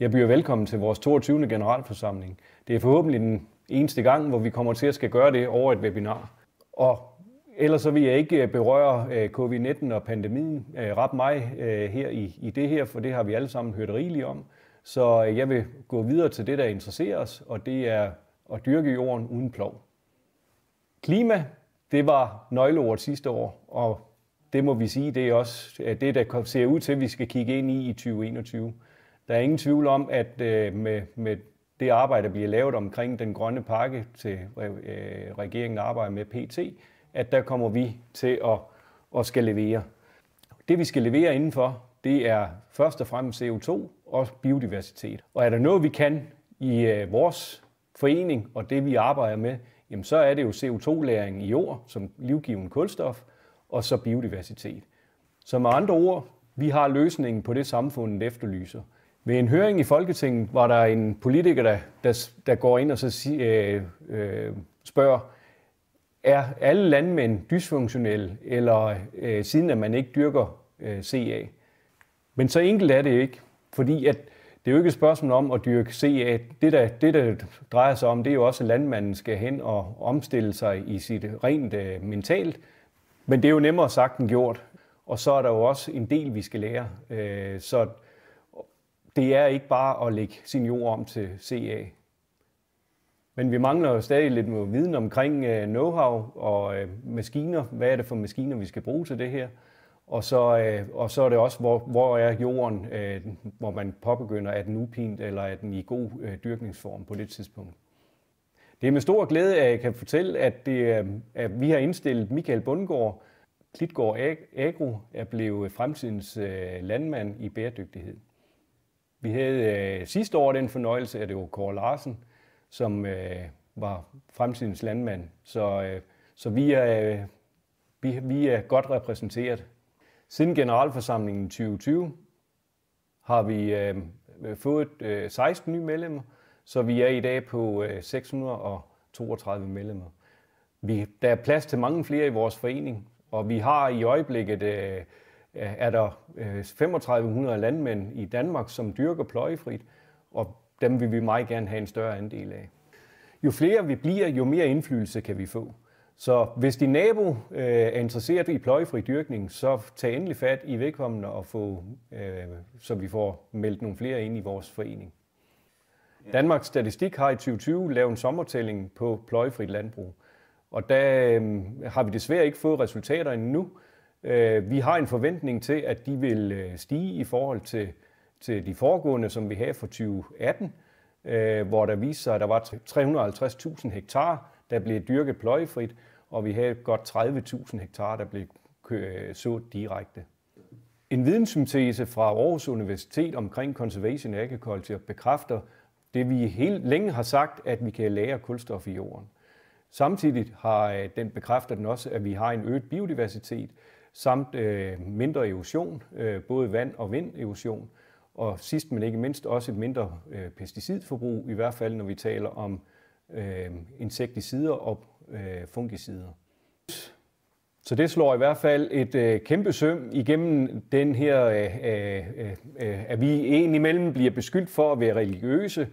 Jeg byder velkommen til vores 22. generalforsamling. Det er forhåbentlig den eneste gang, hvor vi kommer til at skal gøre det over et webinar. Og ellers så vil jeg ikke øh, berøre øh, covid-19 og pandemien øh, ret mig her i, i det her, for det har vi alle sammen hørt rigeligt om. Så jeg vil gå videre til det, der interesserer os, og det er at dyrke jorden uden plov. Klima, det var nøgleordet sidste år, og det må vi sige, det er også det, der ser ud til, at vi skal kigge ind i i 2021. Der er ingen tvivl om, at øh, med, med det arbejde, der bliver lavet omkring den grønne pakke, til øh, øh regeringen arbejder med PT, at der kommer vi til at, at skal levere. Det vi skal levere indenfor, det er først og fremmest CO2 og biodiversitet. Og er der noget, vi kan i øh, vores forening og det, vi arbejder med, jamen så er det jo CO2-læring i jord som livgivende kulstof, og så biodiversitet. Så med andre ord, vi har løsningen på det, samfundet efterlyser. Ved en høring i Folketinget var der en politiker, der, der, der går ind og så sig, øh, øh, spørger, er alle landmænd dysfunktionelle, eller øh, siden at man ikke dyrker øh, CA? Men så enkelt er det ikke, fordi at, det er jo ikke et spørgsmål om at dyrke CA. Det, der, det, der drejer sig om, det er jo også, at landmanden skal hen og omstille sig i sit rent øh, mentalt. Men det er jo nemmere sagt end gjort. Og så er der jo også en del, vi skal lære. Øh, så det er ikke bare at lægge sin jord om til CA. Men vi mangler jo stadig lidt med viden omkring øh, know-how og øh, maskiner. Hvad er det for maskiner, vi skal bruge til det her? Og så, øh, og så er det også, hvor, hvor er jorden, hvor man påbegynder, at den upint, eller er den i god dyrkningsform på det tidspunkt. Det er med stor glæde, at jeg kan fortælle, at, det, at vi har indstillet Michael Bundgaard. Klitgård Agro er blevet fremtidens landmand i bæredygtighed. Vi havde øh, sidste år den fornøjelse, at det var Kåre Larsen, som øh, var fremtidens landmand. Så, øh, så vi, er, øh, vi, vi er godt repræsenteret. Siden generalforsamlingen 2020 har vi øh, fået øh, 16 nye medlemmer, så vi er i dag på øh, 632 medlemmer. Vi, der er plads til mange flere i vores forening, og vi har i øjeblikket øh, Øh, er der 3500 øh, landmænd i Danmark, som dyrker pløjefrit, og dem vil vi meget gerne have en større andel af. Jo flere vi bliver, jo mere indflydelse kan vi få. Så hvis din nabo øh, er interesseret i pløjefri dyrkning, så tag endelig fat i vedkommende, og få, så vi får meldt nogle flere ind i vores forening. Danmarks Statistik har i 2020 lavet en sommertælling på pløjefrit landbrug. Og der har vi desværre ikke fået resultater endnu, Øh, vi har en forventning til, at de vil øh, stige i forhold til, til de foregående, som vi havde for 2018, øh, hvor der viste sig, at der var 350.000 hektar, der blev dyrket pløjefrit, og vi havde godt 30.000 hektar, der blev sået direkte. En videnssyntese fra Aarhus Universitet omkring conservation agriculture bekræfter det, vi helt længe har sagt, at vi kan lære kulstof i jorden. Samtidig har den bekræfter den også, at vi har en øget biodiversitet, samt øh, mindre erosion, øh, både vand- og vinderosion, og sidst men ikke mindst også et mindre øh, pesticidforbrug, i hvert fald når vi taler om øh, insekticider og øh, fungicider. Så det slår i hvert fald et øh, kæmpe søm igennem den her, øh, øh, øh, at vi imellem bliver beskyldt for at være religiøse.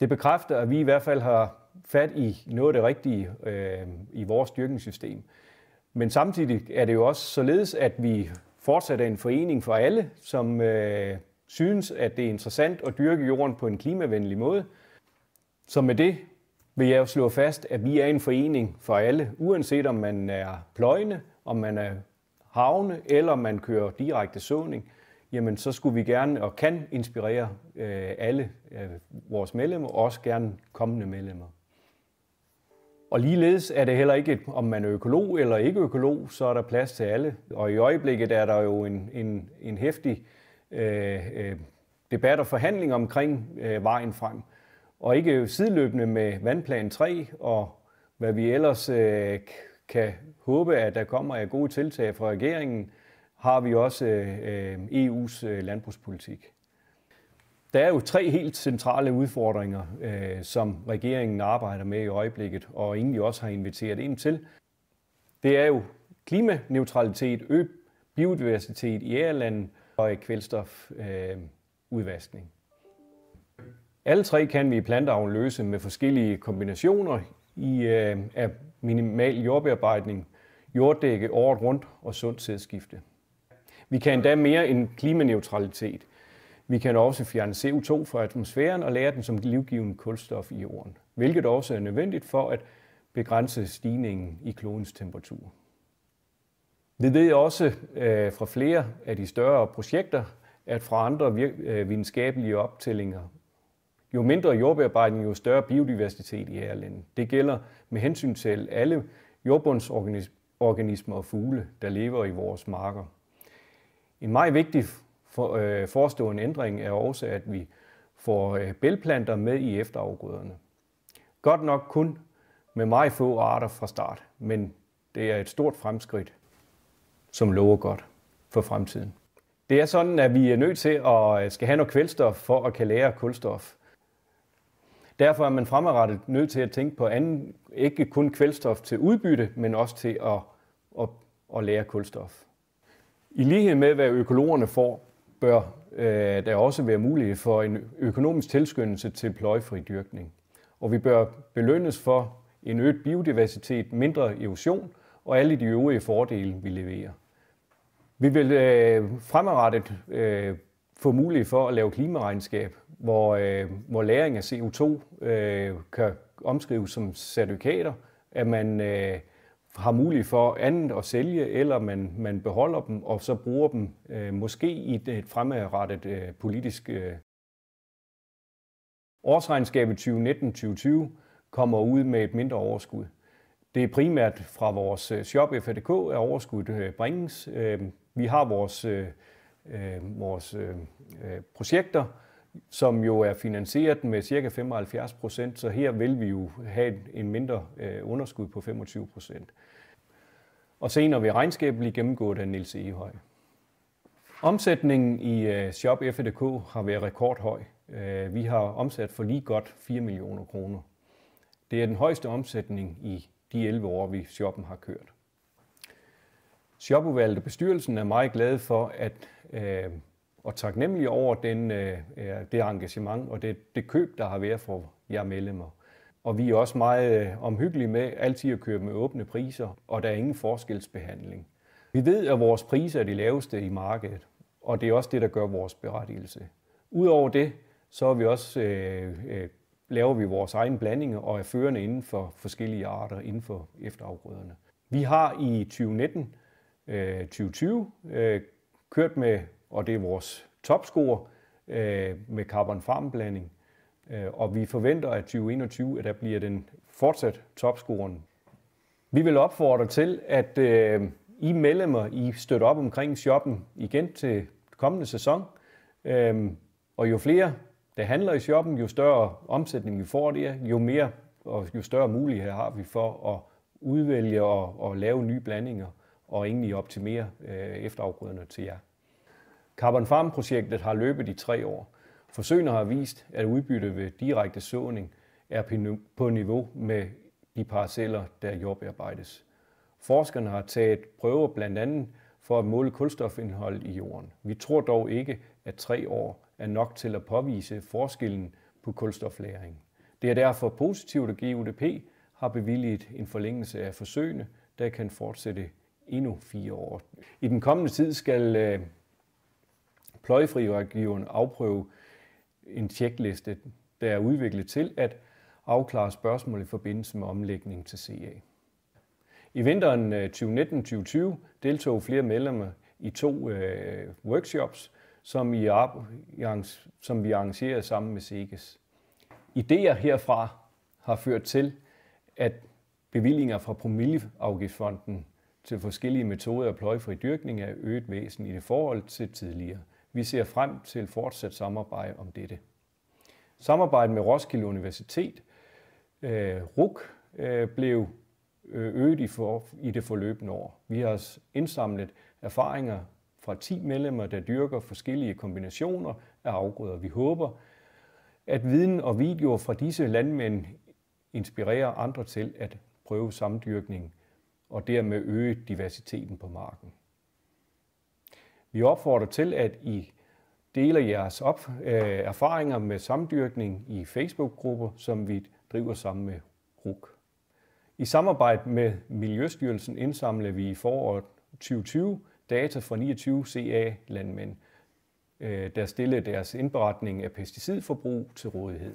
Det bekræfter, at vi i hvert fald har fat i noget af det rigtige øh, i vores dyrkningssystem. Men samtidig er det jo også således, at vi fortsat er en forening for alle, som øh, synes, at det er interessant at dyrke jorden på en klimavenlig måde. Så med det vil jeg jo slå fast, at vi er en forening for alle, uanset om man er pløjende, om man er havne, eller man kører direkte såning, jamen så skulle vi gerne og kan inspirere øh, alle øh, vores medlemmer, også gerne kommende medlemmer. Og ligeledes er det heller ikke, om man er økolog eller ikke økolog, så er der plads til alle. Og i øjeblikket er der jo en, en, en hæftig øh, øh debat og forhandling omkring øh, vejen frem. Og ikke sideløbende med vandplan 3 og hvad vi ellers øh, kan håbe, at der kommer af gode tiltag fra regeringen, har vi også øh, øh EU's øh, landbrugspolitik. Der er jo tre helt centrale udfordringer, øh, som regeringen arbejder med i øjeblikket, og egentlig også har inviteret ind til. Det er jo klimaneutralitet, ø biodiversitet i ærelandet og kvælstofudvaskning. Øh, Alle tre kan vi i planteavn løse med forskellige kombinationer i, øh, af minimal jordbearbejdning, jorddække året rundt og sundt sædskifte. Vi kan endda mere end klimaneutralitet. Vi kan også fjerne CO2 fra atmosfæren og lære den som livgivende kulstof i jorden, hvilket også er nødvendigt for at begrænse stigningen i klodens temperatur. Vi ved også øh, fra flere af de større projekter, at fra andre øh, videnskabelige optællinger, jo mindre jordbearbejdning, jo større biodiversitet i ærlandet. Det gælder med hensyn til alle jordbundsorganismer og fugle, der lever i vores marker. En meget vigtig for, øh, en ændring er også, at vi får øh, bælplanter med i efterafgrøderne. Godt nok kun med meget få arter fra start, men det er et stort fremskridt, som lover godt for fremtiden. Det er sådan, at vi er nødt til at øh, skal have noget kvælstof for at kan lære kulstof. Derfor er man fremadrettet nødt til at tænke på anden, ikke kun kvælstof til udbytte, men også til at, at, at lære kulstof. I lighed med, hvad økologerne får, bør øh, der også være mulighed for en økonomisk tilskyndelse til pløjfri dyrkning. Og vi bør belønnes for en øget biodiversitet, mindre erosion og alle de øvrige fordele, vi leverer. Vi vil øh, fremadrettet øh, få mulighed for at lave klimaregnskab, hvor, øh, hvor læring af CO2 øh, kan omskrives som certifikater, at man øh, har mulighed for andet at sælge, eller man, man beholder dem og så bruger dem øh, måske i et, fremadrettet øh, politisk. Øh. Årsregnskabet 2019-2020 kommer ud med et mindre overskud. Det er primært fra vores øh, shop FADK, at overskuddet øh, bringes. Øh, vi har vores, øh, øh vores øh, øh projekter, som jo er finansieret med ca. 75 procent, så her vil vi jo have en mindre øh, underskud på 25 procent. Og senere vil regnskabet blive gennemgået af Nils Egehøj. Omsætningen i øh, Shop FDK har været rekordhøj. Øh, vi har omsat for lige godt 4 millioner kroner. Det er den højeste omsætning i de 11 år, vi shoppen har kørt. Shopudvalget og bestyrelsen er meget glade for, at og taknemmelige over den, øh, øh, det engagement og det, det køb, der har været for jer medlemmer. Og vi er også meget øh, omhyggelige med altid at købe med åbne priser, og der er ingen forskelsbehandling. Vi ved, at vores priser er de laveste i markedet, og det er også det, der gør vores berettigelse. Udover det, så er vi også, øh, øh laver vi vores egen blandinger og er førende inden for forskellige arter inden for efterafgrøderne. Vi har i 2019-2020 øh, øh, kørt med og det er vores topscore øh, med carbon Farm farmblanding. Øh, og vi forventer, at 2021 at der bliver den fortsat topscoren. Vi vil opfordre til, at øh, I medlemmer I støtter op omkring shoppen igen til kommende sæson. Øh, og jo flere der handler i shoppen, jo større omsætning vi får der, jo mere og jo større muligheder har vi for at udvælge og, og lave nye blandinger og egentlig optimere øh, efterafgrøderne til jer. Carbon Farm-projektet har løbet i tre år. Forsøgene har vist, at udbytte ved direkte såning er på niveau med de parceller, der jordbearbejdes. Forskerne har taget prøver blandt andet for at måle kulstofindhold i jorden. Vi tror dog ikke, at tre år er nok til at påvise forskellen på kulstoflæring. Det er derfor positivt, at GUDP har bevilget en forlængelse af forsøgene, der kan fortsætte endnu fire år. I den kommende tid skal øh, rådgiveren afprøve en tjekliste, der er udviklet til at afklare spørgsmål i forbindelse med omlægning til CA. I vinteren 2019-2020 øh, deltog flere medlemmer i to øh, workshops, som, I, som vi arrangerede sammen med SEGES. Ideer herfra har ført til, at bevillinger fra promilleafgiftsfonden til forskellige metoder af pløjefri dyrkning er øget væsen i det forhold til tidligere. Vi ser frem til fortsat samarbejde om dette. Samarbejdet med Roskilde Universitet, øh, RUK, øh, blev øh, øget i, for, i det forløbende år. Vi har indsamlet erfaringer fra 10 medlemmer, der dyrker forskellige kombinationer af afgrøder. Vi håber, at viden og videoer fra disse landmænd inspirerer andre til at prøve samdyrkning og dermed øge diversiteten på marken. Vi opfordrer til, at I deler jeres op, øh, erfaringer med samdyrkning i Facebook-grupper, som vi driver sammen med RUK. I samarbejde med Miljøstyrelsen indsamler vi i foråret 2020 data fra 29 CA-landmænd, øh, der stiller deres indberetning af pesticidforbrug til rådighed.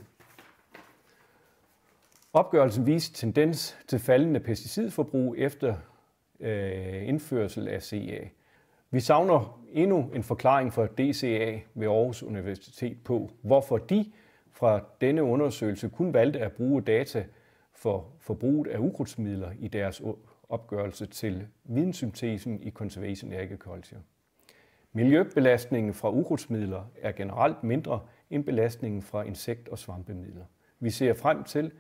Opgørelsen viste tendens til faldende pesticidforbrug efter øh, indførsel af CA. Vi savner endnu en forklaring fra DCA ved Aarhus Universitet på, hvorfor de fra denne undersøgelse kun valgte at bruge data for forbruget af ukrudtsmidler i deres opgørelse til videnssyntesen i Conservation Agriculture. Miljøbelastningen fra ukrudtsmidler er generelt mindre end belastningen fra insekt- og svampemidler. Vi ser frem til,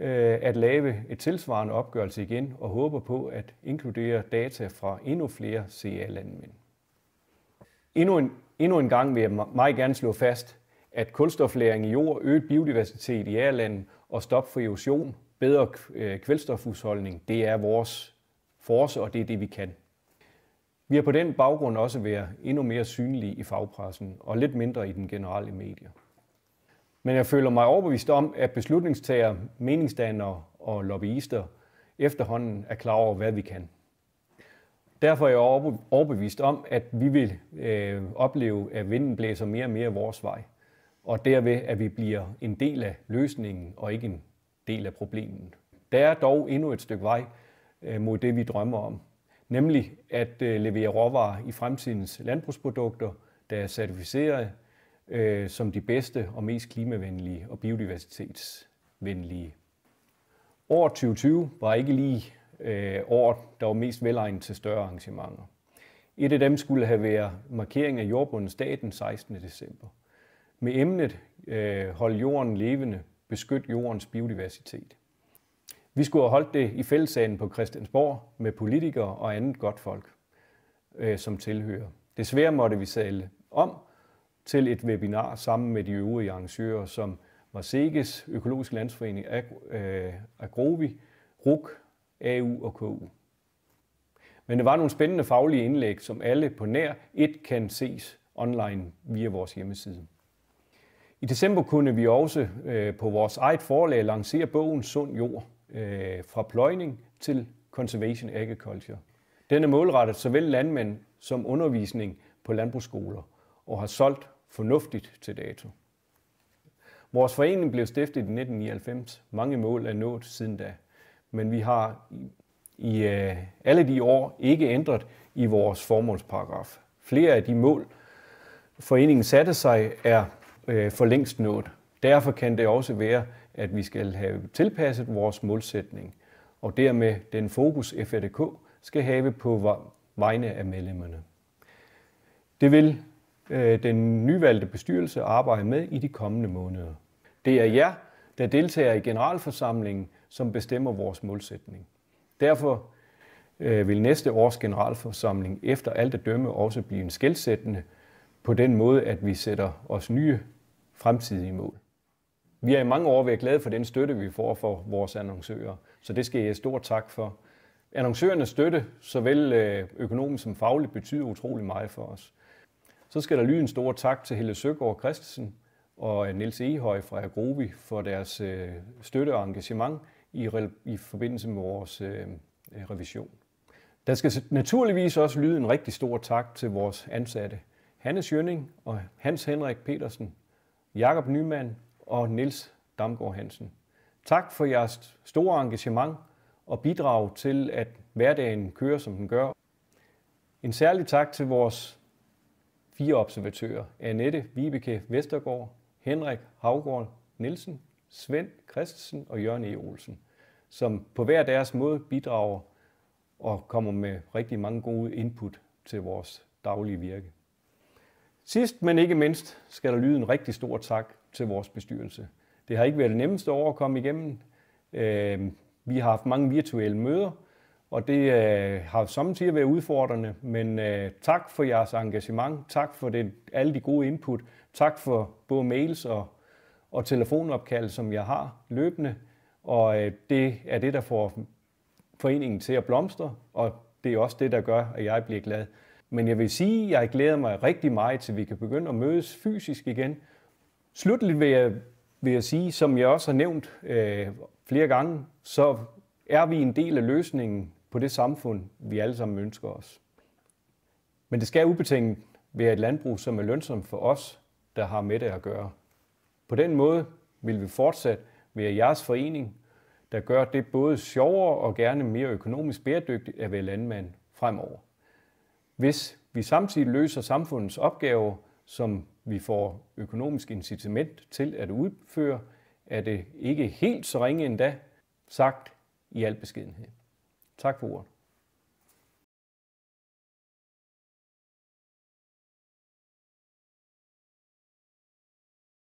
Øh, at lave et tilsvarende opgørelse igen og håber på at inkludere data fra endnu flere CA-landmænd. Endnu en, endnu en gang vil jeg meget gerne slå fast, at kulstoflæring i jord, øget biodiversitet i ærlandet og stop for erosion, bedre øh, kvælstofhusholdning, det er vores force, og det er det, vi kan. Vi har på den baggrund også været endnu mere synlige i fagpressen og lidt mindre i den generelle medier. Men jeg føler mig overbevist om, at beslutningstager, meningsdannere og lobbyister efterhånden er klar over, hvad vi kan. Derfor er jeg overbevist om, at vi vil øh, opleve, at vinden blæser mere og mere vores vej. Og derved, at vi bliver en del af løsningen og ikke en del af problemet. Der er dog endnu et stykke vej øh, mod det, vi drømmer om. Nemlig at øh, levere råvarer i fremtidens landbrugsprodukter, der er certificerede, øh, som de bedste og mest klimavenlige og biodiversitetsvenlige. År 2020 var ikke lige øh, år, der var mest velegnet til større arrangementer. Et af dem skulle have været markering af jordbundens dag den 16. december. Med emnet øh, Hold jorden levende, beskyt jordens biodiversitet. Vi skulle have holdt det i fællessagen på Christiansborg med politikere og andet godt folk øh, som tilhører. Desværre måtte vi sælge om, til et webinar sammen med de øvrige arrangører, som Marseges, Økologisk Landsforening, øh, Agrovi, RUK, AU og KU. Men det var nogle spændende faglige indlæg, som alle på nær et kan ses online via vores hjemmeside. I december kunne vi også øh, på vores eget forlag lancere bogen Sund Jord øh, fra pløjning til Conservation Agriculture. Den er målrettet såvel landmænd som undervisning på landbrugsskoler og har solgt fornuftigt til dato. Vores forening blev stiftet i 1999. Mange mål er nået siden da. Men vi har i øh, alle de år ikke ændret i vores formålsparagraf. Flere af de mål, foreningen satte sig, er øh, for længst nået. Derfor kan det også være, at vi skal have tilpasset vores målsætning, og dermed den fokus FADK skal have på vegne af medlemmerne. Det vil Øh, den nyvalgte bestyrelse arbejde med i de kommende måneder. Det er jer, der deltager i generalforsamlingen, som bestemmer vores målsætning. Derfor øh, vil næste års generalforsamling efter alt at dømme også blive en skældsættende på den måde, at vi sætter os nye fremtidige mål. Vi er i mange år været glade for den støtte, vi får fra vores annoncører, så det skal jeg stort tak for. Annoncørernes støtte, såvel øh, økonomisk som fagligt, betyder utrolig meget for os. Så skal der lyde en stor tak til Helle Søgaard Christensen og Nils Ehøj fra Agrovi for deres øh, støtte og engagement i, i forbindelse med vores øh, øh, revision. Der skal naturligvis også lyde en rigtig stor tak til vores ansatte, Hannes Jønning og Hans Henrik Petersen, Jakob Nyman og Nils Damgaard Hansen. Tak for jeres store engagement og bidrag til, at hverdagen kører, som den gør. En særlig tak til vores fire observatører, Annette Vibeke Vestergaard, Henrik Havgård Nielsen, Svend Christensen og Jørgen E. Olsen, som på hver deres måde bidrager og kommer med rigtig mange gode input til vores daglige virke. Sidst, men ikke mindst, skal der lyde en rigtig stor tak til vores bestyrelse. Det har ikke været det nemmeste år at komme igennem. Øhm, vi har haft mange virtuelle møder, og det øh, har samtidig været udfordrende, men øh, tak for jeres engagement, tak for det, alle de gode input, tak for både mails og, og telefonopkald, som jeg har løbende, og øh, det er det, der får foreningen til at blomstre, og det er også det, der gør, at jeg bliver glad. Men jeg vil sige, at jeg glæder mig rigtig meget til, vi kan begynde at mødes fysisk igen. Slutligt vil jeg, vil jeg sige, som jeg også har nævnt øh, flere gange, så er vi en del af løsningen på det samfund, vi alle sammen ønsker os. Men det skal ubetinget være et landbrug, som er lønsomt for os, der har med det at gøre. På den måde vil vi fortsat være jeres forening, der gør det både sjovere og gerne mere økonomisk bæredygtigt at være landmand fremover. Hvis vi samtidig løser samfundets opgaver, som vi får økonomisk incitament til at udføre, er det ikke helt så ringe endda, sagt i al beskedenhed. Tak for ordet.